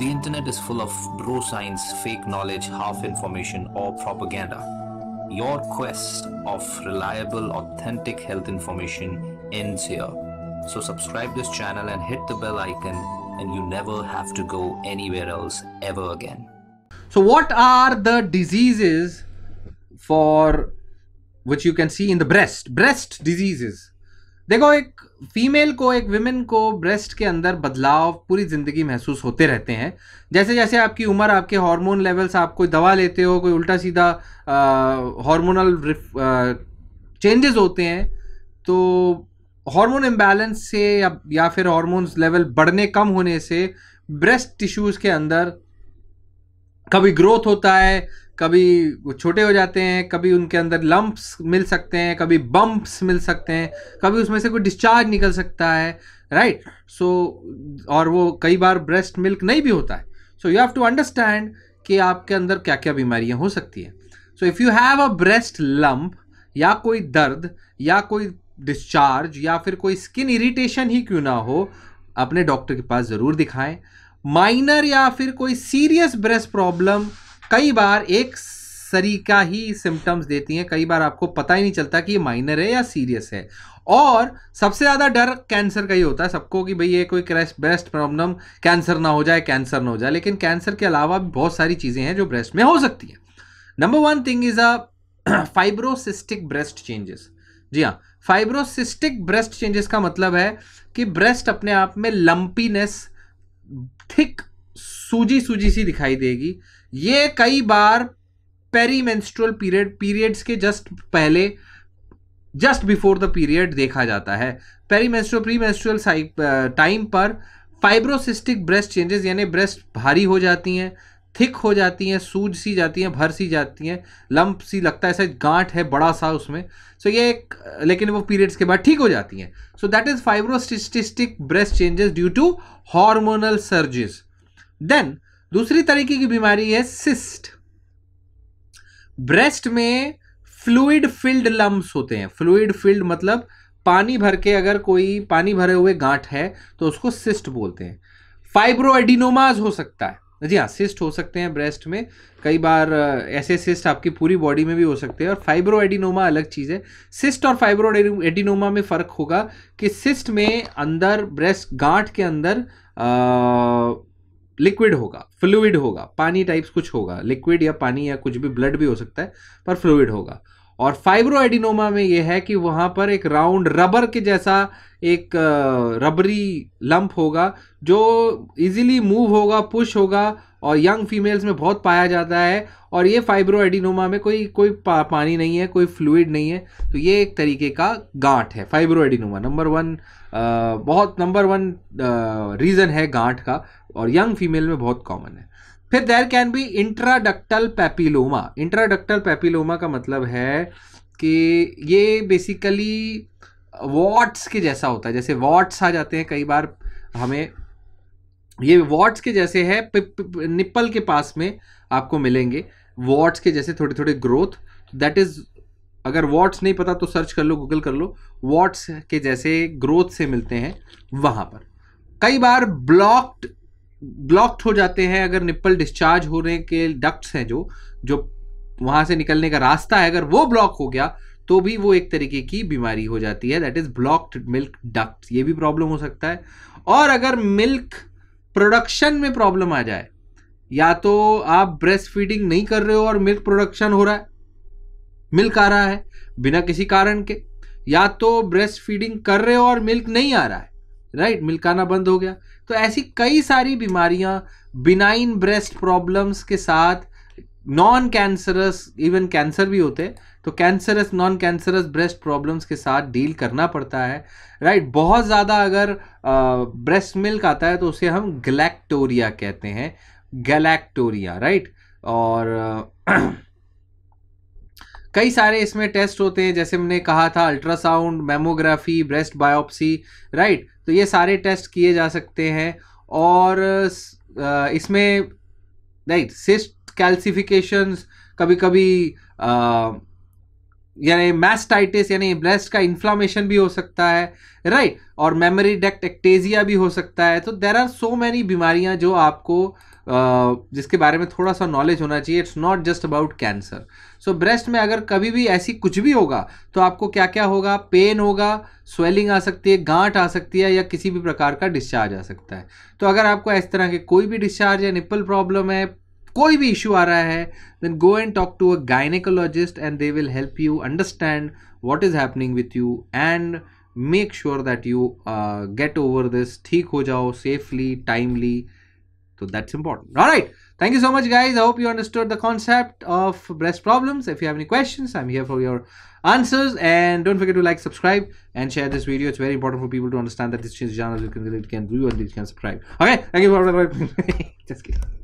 The internet is full of bro science, fake knowledge, half information, or propaganda. Your quest of reliable, authentic health information ends here. So subscribe this channel and hit the bell icon and you never have to go anywhere else ever again. So what are the diseases for which you can see in the breast? Breast diseases. देखो एक female को एक women को breast के अंदर बदलाव पूरी ज़िंदगी महसूस होते रहते हैं जैसे जैसे आपकी उम्र आपके हार्मोन लेवल्स आप कोई दवा लेते हो कोई उल्टा सीधा हार्मोनल चेंजेस होते हैं तो हार्मोन इम्बैलेंस से या, या फिर हार्मोन्स लेवल बढ़ने कम होने से ब्रेस्ट टिश्यूज़ के अंदर कभी ग्रोथ होता है कभी वो छोटे हो जाते हैं कभी उनके अंदर लम्प्स मिल सकते हैं कभी बम्प्स मिल सकते हैं कभी उसमें से कोई डिस्चार्ज निकल सकता है राइट right? सो so, और वो कई बार ब्रेस्ट मिल्क नहीं भी होता है so you have to understand कि आपके अंदर क्या क्या बीमारियाँ हो सकती हैं so if you have a breast lump या कोई दर्द या कोई डिस्चार्ज या फिर कोई स्किन इरिटेशन ही क्यों ना हो अपने डॉक्टर के पास ज़रूर दिखाएं माइनर या फिर कोई सीरियस ब्रेस्ट प्रॉब्लम कई बार एक का ही सिम्टम्स देती हैं कई बार आपको पता ही नहीं चलता कि ये माइनर है या सीरियस है और सबसे ज़्यादा डर कैंसर का ही होता है सबको कि भाई ये कोई क्रैश ब्रेस्ट प्रॉब्लम कैंसर ना हो जाए कैंसर ना हो जाए लेकिन कैंसर के अलावा भी बहुत सारी चीज़ें हैं जो ब्रेस्ट में हो सकती हैं number one thing is a fibrocystic breast changes जी हाँ फाइब्रोसिस्टिक ब्रेस्ट चेंजेस का मतलब है कि ब्रेस्ट अपने आप में लंपीनेस थिक सूजी सूजी सी दिखाई देगी ये कई बार पेरीमेंस्ट्रुअल पीरियड पीरियड्स के जस्ट पहले जस्ट बिफोर द पीरियड देखा जाता है पेरीमेंस्ट्रुअल प्रीमेंस्ट्रुअल टाइम पर फाइब्रोसिस्टिक ब्रेस्ट चेंजेस यानी ब्रेस्ट भारी हो जाती हैं थिक हो जाती हैं सूज सी जाती हैं भर सी जाती हैं लंप सी लगता है ऐसा गांठ है बड़ा सा उसमें सो so ये एक लेकिन वो पीरियड्स के बाद ठीक हो जाती हैं so that is fibrocystic breast changes due to hormonal surges then दूसरी तरीके की बीमारी है सिस्ट ब्रेस्ट में फ्लूड फिल्ड लम्ब्स होते हैं फ्लूड फिल्ड मतलब पानी भर के अगर कोई पानी भरे हुए गांठ है तो उसको सिस्ट बोलते हैं फाइब्रोएडिनोमाज हो सकता है जी हाँ सिस्ट हो सकते हैं ब्रेस्ट में कई बार ऐसे सिस्ट आपकी पूरी बॉडी में भी हो सकते हैं और फाइब्रो एडिनोमा अलग चीज़ है सिस्ट और फाइब्रोएडिनोमा में फ़र्क होगा कि सिस्ट में अंदर ब्रेस्ट गांठ के अंदर आ, लिक्विड होगा फ्लूड होगा पानी टाइप्स कुछ होगा लिक्विड या पानी या कुछ भी ब्लड भी हो सकता है पर फ्लूड होगा और फाइब्रोएडिनोमा में यह है कि वहाँ पर एक राउंड रबर के जैसा एक रबरी लंप होगा जो इजीली मूव होगा पुश होगा और यंग फीमेल्स में बहुत पाया जाता है और ये फाइब्रोएडिनोमा में कोई कोई पा, पानी नहीं है कोई फ्लूड नहीं है तो ये एक तरीके का गांठ है फाइब्रोएडिनोमा नंबर वन बहुत नंबर वन रीज़न है गांठ का और यंग फीमेल में बहुत कॉमन है फिर there can be intraductal papilloma intraductal papilloma का मतलब है कि ये बेसिकली वॉट्स के जैसा होता है जैसे वॉट्स आ जाते हैं कई बार हमें ये वॉट्स के जैसे है प, प, निप्पल के पास में आपको मिलेंगे वॉट्स के जैसे थोड़े थोड़े ग्रोथ दैट इज अगर वॉट्स नहीं पता तो सर्च कर लो गूगल कर लो वॉट्स के जैसे ग्रोथ से मिलते हैं वहां पर कई बार ब्लॉक्ड ब्लॉक्ड हो जाते हैं अगर निप्पल डिस्चार्ज होने के डक्ट्स हैं जो जो वहां से निकलने का रास्ता है अगर वो ब्लॉक हो गया तो भी वो एक तरीके की बीमारी हो जाती है that is blocked milk duct ये भी प्रॉब्लम हो सकता है और अगर मिल्क प्रोडक्शन में प्रॉब्लम आ जाए या तो आप ब्रेस्ट फीडिंग नहीं कर रहे हो और मिल्क प्रोडक्शन हो रहा है मिल्क आ रहा है बिना किसी कारण के या तो ब्रेस्ट फीडिंग कर रहे हो और मिल्क नहीं आ रहा है राइट मिलकाना बंद हो गया तो ऐसी कई सारी बीमारियां बिनाइन ब्रेस्ट प्रॉब्लम्स के साथ नॉन कैंसरस इवन कैंसर भी होते हैं तो cancerous non cancerous breast problems के साथ डील करना पड़ता है राइट right? बहुत ज़्यादा अगर ब्रेस्ट मिल्क आता है तो उसे हम गलेक्टोरिया कहते हैं गलेक्टोरिया राइट right? और कई सारे इसमें टेस्ट होते हैं जैसे हमने कहा था ultrasound mammography breast biopsy right तो ये सारे टेस्ट किए जा सकते हैं और इसमें राइट सिस्ट कैल्सिफिकेशंस कभी कभी यानी मैस्टाइटिस यानी ब्रेस्ट का इन्फ्लामेशन भी हो सकता है राइट right? और मेमोरी डेक्ट एक्टेजिया भी हो सकता है तो देर आर सो मैनी बीमारियां जो आपको जिसके बारे में थोड़ा सा नॉलेज होना चाहिए it's not just about cancer so breast में अगर कभी भी ऐसी कुछ भी होगा तो आपको क्या क्या होगा पेन होगा स्वेलिंग आ सकती है गांठ आ सकती है या किसी भी प्रकार का डिस्चार्ज आ सकता है तो अगर आपको इस तरह के कोई भी डिस्चार्ज या निपल प्रॉब्लम है कोई भी इश्यू आ रहा है then go and talk to a gynaecologist and they will help you understand what is happening with you and make sure that you get over this ठीक हो जाओ सेफली टाइमली तो that's important right Thank you so much, guys. I hope you understood the concept of breast problems. If you have any questions, I'm here for your answers. And don't forget to like, subscribe, and share this video. It's very important for people to understand that this change genres you can can do, and you can subscribe. Okay, thank you. Just kidding.